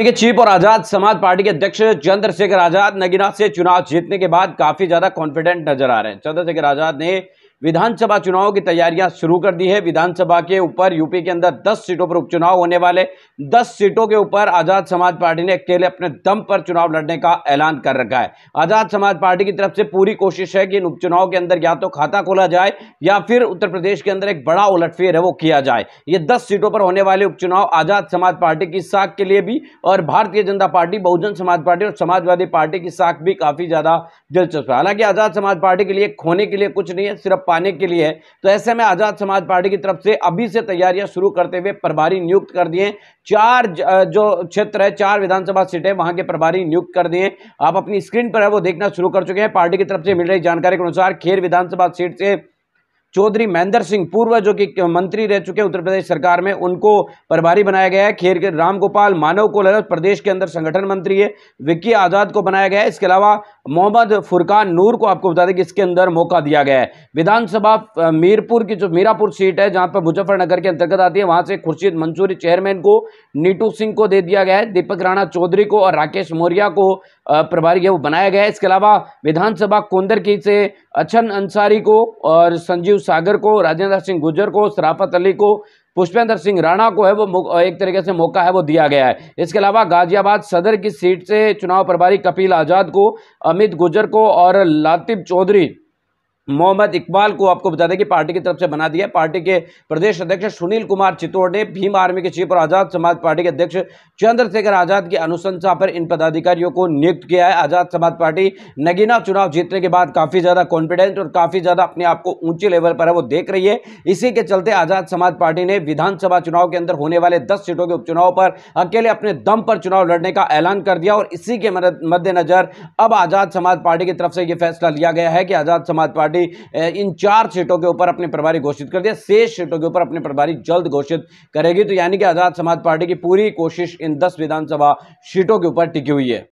देखिए चीफ और आजाद समाज पार्टी के अध्यक्ष चंद्रशेखर आजाद नगीना से चुनाव जीतने के बाद काफी ज्यादा कॉन्फिडेंट नजर आ रहे हैं चंद्रशेखर आजाद ने विधानसभा चुनाव की तैयारियां शुरू कर दी है विधानसभा के ऊपर यूपी के अंदर 10 सीटों पर उपचुनाव होने वाले 10 सीटों के ऊपर आज़ाद समाज पार्टी ने अकेले अपने दम पर चुनाव लड़ने का ऐलान कर रखा है आज़ाद समाज पार्टी की तरफ से पूरी कोशिश है कि इन उपचुनाव के अंदर या तो खाता खोला जाए या फिर उत्तर प्रदेश के अंदर एक बड़ा उलटफेर है वो किया जाए ये दस सीटों पर होने वाले उपचुनाव आज़ाद समाज पार्टी की साख के लिए भी और भारतीय जनता पार्टी बहुजन समाज पार्टी और समाजवादी पार्टी की साख भी काफ़ी ज़्यादा दिलचस्प है हालांकि आज़ाद समाज पार्टी के लिए खोने के लिए कुछ नहीं है सिर्फ पाने के लिए है तो ऐसे में आज़ाद समाज पार्टी की तरफ से अभी से तैयारियां शुरू करते हुए प्रभारी नियुक्त कर दिए चार जो क्षेत्र है चार विधानसभा सीटें वहां के प्रभारी नियुक्त कर दिए आप अपनी स्क्रीन पर है वो देखना शुरू कर चुके हैं पार्टी की तरफ से मिल रही जानकारी के अनुसार खेर विधानसभा सीट से चौधरी महेंद्र सिंह पूर्व जो कि मंत्री रह चुके उत्तर प्रदेश सरकार में उनको प्रभारी बनाया गया है खेर के राम गोपाल मानव को प्रदेश के अंदर संगठन मंत्री है विक्की आज़ाद को बनाया गया है इसके अलावा मोहम्मद फुरकान नूर को आपको बता दें कि इसके अंदर मौका दिया गया है विधानसभा मीरपुर की जो मीरापुर सीट है जहां पर मुजफ्फरनगर के अंतर्गत आती है वहां से खुर्शीद मंसूरी चेयरमैन को नीटू सिंह को दे दिया गया है दीपक राणा चौधरी को और राकेश मौर्या को प्रभारी बनाया गया है इसके अलावा विधानसभा कोंदर की से अछन अंसारी को और संजीव शिव सागर को राजेंद्र सिंह गुजर को सराफत अली को पुष्पेंद्र सिंह राणा को है वो एक तरीके से मौका है वो दिया गया है इसके अलावा गाजियाबाद सदर की सीट से चुनाव प्रभारी कपिल आज़ाद को अमित गुजर को और लातिब चौधरी मोहम्मद इकबाल को आपको बता दें कि पार्टी की तरफ से बना दिया पार्टी के प्रदेश अध्यक्ष सुनील कुमार चित्तौड़ ने भीम आर्मी के चीफ और आज़ाद समाज पार्टी के अध्यक्ष चंद्रशेखर आज़ाद की अनुशंसा पर इन पदाधिकारियों को नियुक्त किया है आज़ाद समाज पार्टी नगीना चुनाव जीतने के बाद काफ़ी ज़्यादा कॉन्फिडेंट और काफ़ी ज़्यादा अपने आप को ऊंचे लेवल पर है वो देख रही है इसी के चलते आज़ाद समाज पार्टी ने विधानसभा चुनाव के अंदर होने वाले दस सीटों के उपचुनाव पर अकेले अपने दम पर चुनाव लड़ने का ऐलान कर दिया और इसी के मद्देनज़र अब आज़ाद समाज पार्टी की तरफ से यह फैसला लिया गया है कि आज़ाद समाज पार्टी पार्टी इन चार सीटों के ऊपर अपने प्रभारी घोषित कर दिया शेष सीटों के ऊपर अपने प्रभारी जल्द घोषित करेगी तो यानी कि आज़ाद समाज पार्टी की पूरी कोशिश इन दस विधानसभा सीटों के ऊपर टिकी हुई है